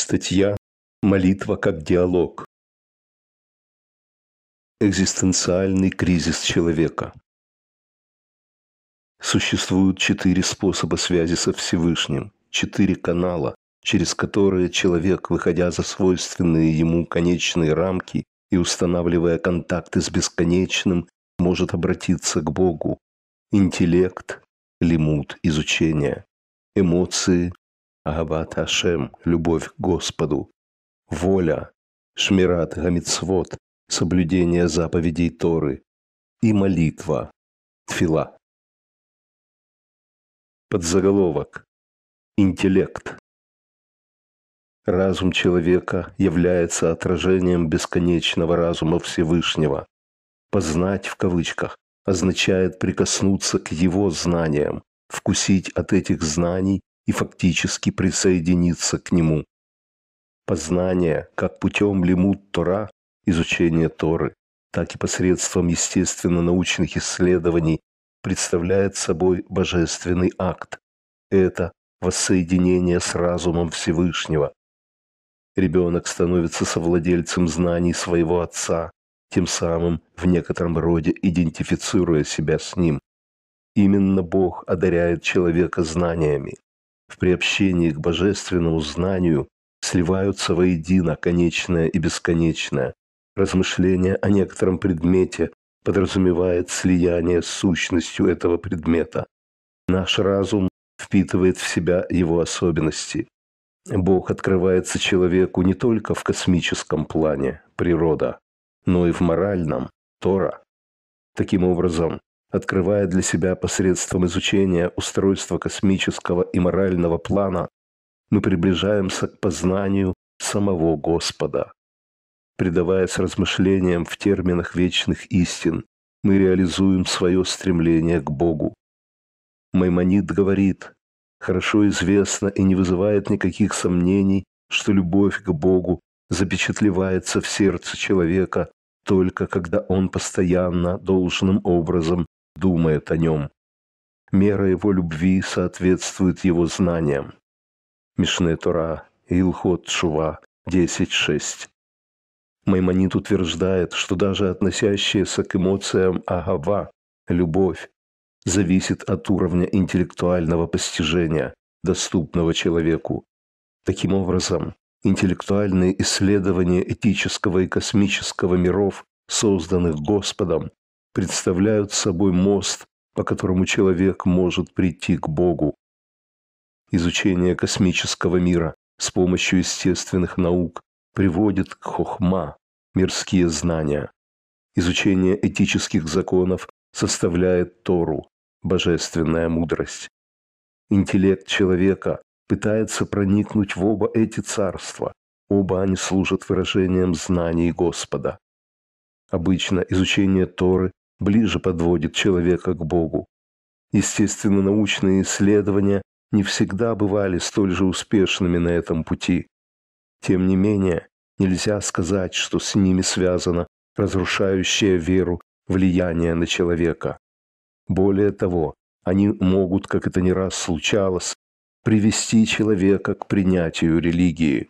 Статья «Молитва как диалог». Экзистенциальный кризис человека. Существуют четыре способа связи со Всевышним, четыре канала, через которые человек, выходя за свойственные ему конечные рамки и устанавливая контакты с бесконечным, может обратиться к Богу. Интеллект – лимут изучение, Эмоции Агават Ашем, любовь к Господу, воля, шмират гамицвод, соблюдение заповедей Торы и молитва, тфила. Подзаголовок. Интеллект. Разум человека является отражением бесконечного разума Всевышнего. «Познать» в кавычках означает прикоснуться к его знаниям, вкусить от этих знаний и фактически присоединиться к нему. Познание, как путем лимут Тора, изучение Торы, так и посредством естественно-научных исследований, представляет собой божественный акт. Это воссоединение с разумом Всевышнего. Ребенок становится совладельцем знаний своего отца, тем самым в некотором роде идентифицируя себя с ним. Именно Бог одаряет человека знаниями в приобщении к божественному знанию сливаются воедино конечное и бесконечное. Размышление о некотором предмете подразумевает слияние с сущностью этого предмета. Наш разум впитывает в себя его особенности. Бог открывается человеку не только в космическом плане, природа, но и в моральном, Тора. Таким образом, открывая для себя посредством изучения устройства космического и морального плана, мы приближаемся к познанию самого Господа. Предаваясь размышлениям в терминах вечных истин, мы реализуем свое стремление к Богу. Маймонид говорит, хорошо известно и не вызывает никаких сомнений, что любовь к Богу запечатлевается в сердце человека только когда он постоянно должным образом думает о нем. Мера его любви соответствует его знаниям. Мишне Тора, Илхот Шува, 10.6. Маймонит утверждает, что даже относящаяся к эмоциям агава, любовь, зависит от уровня интеллектуального постижения, доступного человеку. Таким образом, интеллектуальные исследования этического и космического миров, созданных Господом, представляют собой мост, по которому человек может прийти к Богу. Изучение космического мира с помощью естественных наук приводит к хохма, мирские знания. Изучение этических законов составляет Тору, божественная мудрость. Интеллект человека пытается проникнуть в оба эти царства. Оба они служат выражением знаний Господа. Обычно изучение Торы ближе подводит человека к Богу. Естественно, научные исследования не всегда бывали столь же успешными на этом пути. Тем не менее, нельзя сказать, что с ними связано разрушающее веру влияние на человека. Более того, они могут, как это не раз случалось, привести человека к принятию религии.